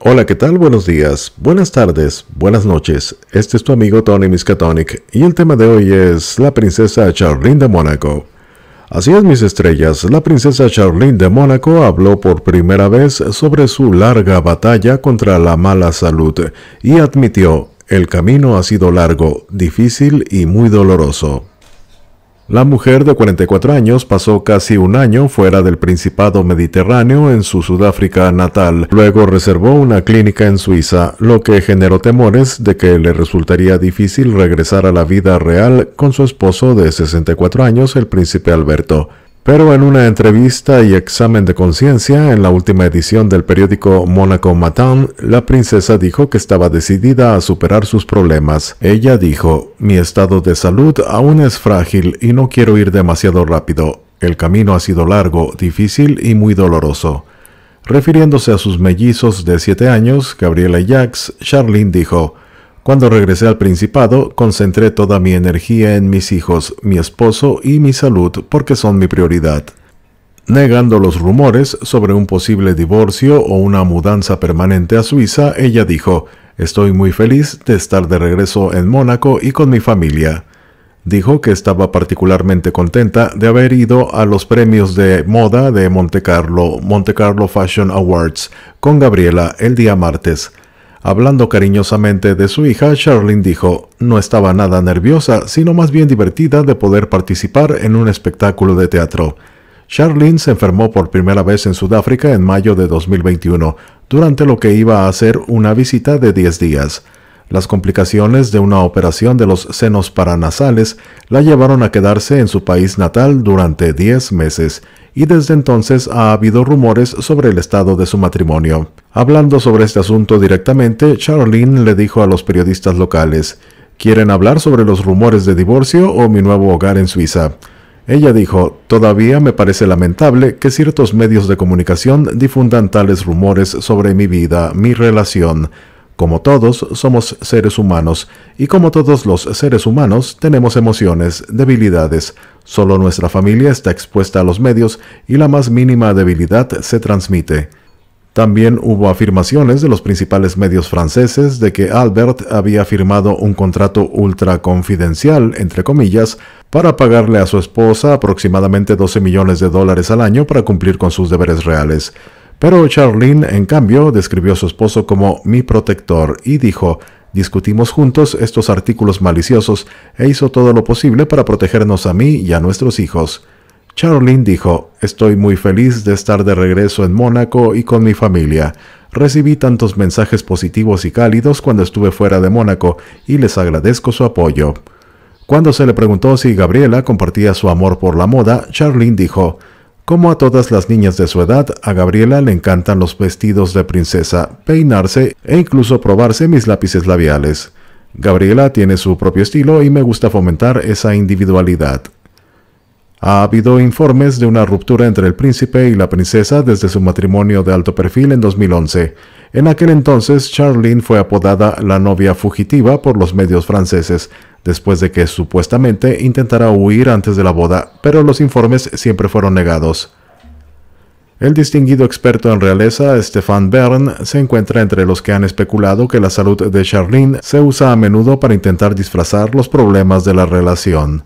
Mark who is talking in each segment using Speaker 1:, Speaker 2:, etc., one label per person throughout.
Speaker 1: Hola, ¿qué tal? Buenos días, buenas tardes, buenas noches. Este es tu amigo Tony Miskatonic y el tema de hoy es la princesa Charlene de Mónaco. Así es, mis estrellas, la princesa Charlene de Mónaco habló por primera vez sobre su larga batalla contra la mala salud y admitió, el camino ha sido largo, difícil y muy doloroso. La mujer de 44 años pasó casi un año fuera del Principado Mediterráneo en su Sudáfrica natal. Luego reservó una clínica en Suiza, lo que generó temores de que le resultaría difícil regresar a la vida real con su esposo de 64 años, el príncipe Alberto. Pero en una entrevista y examen de conciencia en la última edición del periódico Monaco Matin, la princesa dijo que estaba decidida a superar sus problemas. Ella dijo, mi estado de salud aún es frágil y no quiero ir demasiado rápido. El camino ha sido largo, difícil y muy doloroso. Refiriéndose a sus mellizos de siete años, Gabriela y Jax, Charlene dijo, cuando regresé al Principado, concentré toda mi energía en mis hijos, mi esposo y mi salud porque son mi prioridad. Negando los rumores sobre un posible divorcio o una mudanza permanente a Suiza, ella dijo, Estoy muy feliz de estar de regreso en Mónaco y con mi familia. Dijo que estaba particularmente contenta de haber ido a los premios de moda de Monte Carlo, Monte Carlo Fashion Awards, con Gabriela el día martes. Hablando cariñosamente de su hija, Charlene dijo, no estaba nada nerviosa, sino más bien divertida de poder participar en un espectáculo de teatro. Charlene se enfermó por primera vez en Sudáfrica en mayo de 2021, durante lo que iba a hacer una visita de 10 días. Las complicaciones de una operación de los senos paranasales la llevaron a quedarse en su país natal durante 10 meses y desde entonces ha habido rumores sobre el estado de su matrimonio. Hablando sobre este asunto directamente, Charlene le dijo a los periodistas locales, ¿quieren hablar sobre los rumores de divorcio o mi nuevo hogar en Suiza? Ella dijo, todavía me parece lamentable que ciertos medios de comunicación difundan tales rumores sobre mi vida, mi relación. Como todos, somos seres humanos y como todos los seres humanos, tenemos emociones, debilidades. Solo nuestra familia está expuesta a los medios y la más mínima debilidad se transmite. También hubo afirmaciones de los principales medios franceses de que Albert había firmado un contrato ultraconfidencial, entre comillas, para pagarle a su esposa aproximadamente 12 millones de dólares al año para cumplir con sus deberes reales. Pero Charlene, en cambio, describió a su esposo como mi protector y dijo, discutimos juntos estos artículos maliciosos e hizo todo lo posible para protegernos a mí y a nuestros hijos. Charlene dijo, estoy muy feliz de estar de regreso en Mónaco y con mi familia. Recibí tantos mensajes positivos y cálidos cuando estuve fuera de Mónaco y les agradezco su apoyo. Cuando se le preguntó si Gabriela compartía su amor por la moda, Charlene dijo, como a todas las niñas de su edad, a Gabriela le encantan los vestidos de princesa, peinarse e incluso probarse mis lápices labiales. Gabriela tiene su propio estilo y me gusta fomentar esa individualidad. Ha habido informes de una ruptura entre el príncipe y la princesa desde su matrimonio de alto perfil en 2011. En aquel entonces, Charlene fue apodada la novia fugitiva por los medios franceses, después de que supuestamente intentara huir antes de la boda, pero los informes siempre fueron negados. El distinguido experto en realeza, Stefan Bern, se encuentra entre los que han especulado que la salud de Charlene se usa a menudo para intentar disfrazar los problemas de la relación.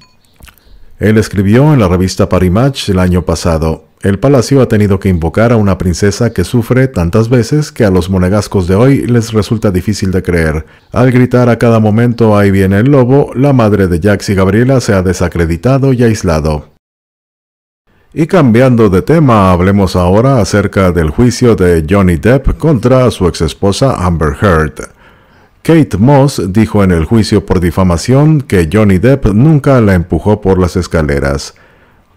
Speaker 1: Él escribió en la revista Paris Match el año pasado, el palacio ha tenido que invocar a una princesa que sufre tantas veces que a los monegascos de hoy les resulta difícil de creer. Al gritar a cada momento ahí viene el lobo, la madre de Jax y Gabriela se ha desacreditado y aislado. Y cambiando de tema, hablemos ahora acerca del juicio de Johnny Depp contra su exesposa Amber Heard. Kate Moss dijo en el juicio por difamación que Johnny Depp nunca la empujó por las escaleras.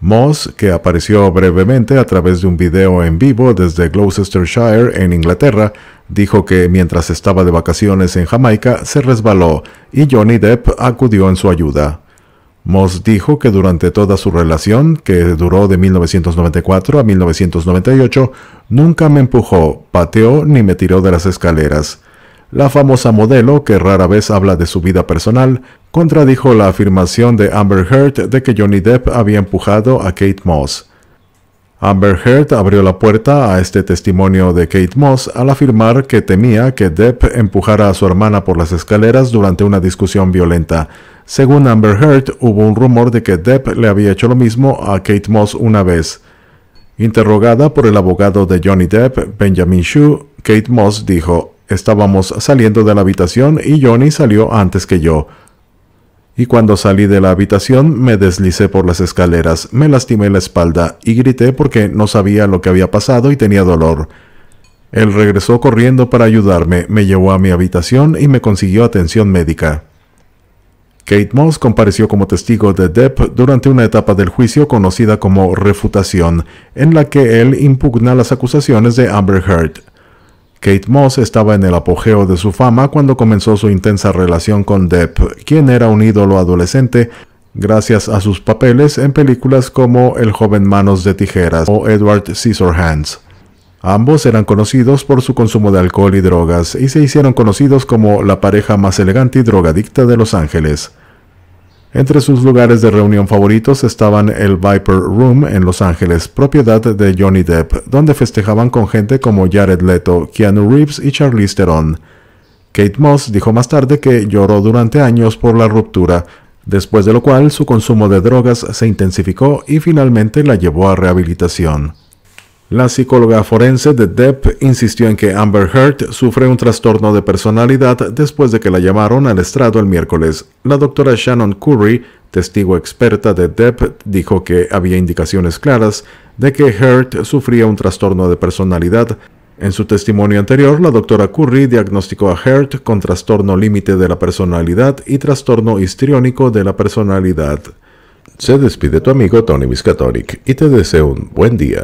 Speaker 1: Moss, que apareció brevemente a través de un video en vivo desde Gloucestershire en Inglaterra, dijo que mientras estaba de vacaciones en Jamaica se resbaló y Johnny Depp acudió en su ayuda. Moss dijo que durante toda su relación, que duró de 1994 a 1998, nunca me empujó, pateó ni me tiró de las escaleras. La famosa modelo, que rara vez habla de su vida personal, contradijo la afirmación de Amber Heard de que Johnny Depp había empujado a Kate Moss. Amber Heard abrió la puerta a este testimonio de Kate Moss al afirmar que temía que Depp empujara a su hermana por las escaleras durante una discusión violenta. Según Amber Heard, hubo un rumor de que Depp le había hecho lo mismo a Kate Moss una vez. Interrogada por el abogado de Johnny Depp, Benjamin Shu, Kate Moss dijo, Estábamos saliendo de la habitación y Johnny salió antes que yo y cuando salí de la habitación me deslicé por las escaleras, me lastimé la espalda y grité porque no sabía lo que había pasado y tenía dolor. Él regresó corriendo para ayudarme, me llevó a mi habitación y me consiguió atención médica. Kate Moss compareció como testigo de Depp durante una etapa del juicio conocida como refutación, en la que él impugna las acusaciones de Amber Heard. Kate Moss estaba en el apogeo de su fama cuando comenzó su intensa relación con Depp, quien era un ídolo adolescente gracias a sus papeles en películas como El joven manos de tijeras o Edward Scissorhands. Ambos eran conocidos por su consumo de alcohol y drogas y se hicieron conocidos como la pareja más elegante y drogadicta de Los Ángeles. Entre sus lugares de reunión favoritos estaban el Viper Room en Los Ángeles, propiedad de Johnny Depp, donde festejaban con gente como Jared Leto, Keanu Reeves y Charlize Theron. Kate Moss dijo más tarde que lloró durante años por la ruptura, después de lo cual su consumo de drogas se intensificó y finalmente la llevó a rehabilitación. La psicóloga forense de Depp insistió en que Amber Heard sufre un trastorno de personalidad después de que la llamaron al estrado el miércoles. La doctora Shannon Curry, testigo experta de Depp, dijo que había indicaciones claras de que Heard sufría un trastorno de personalidad. En su testimonio anterior, la doctora Curry diagnosticó a Heard con trastorno límite de la personalidad y trastorno histriónico de la personalidad. Se despide tu amigo Tony Miskatonic y te deseo un buen día.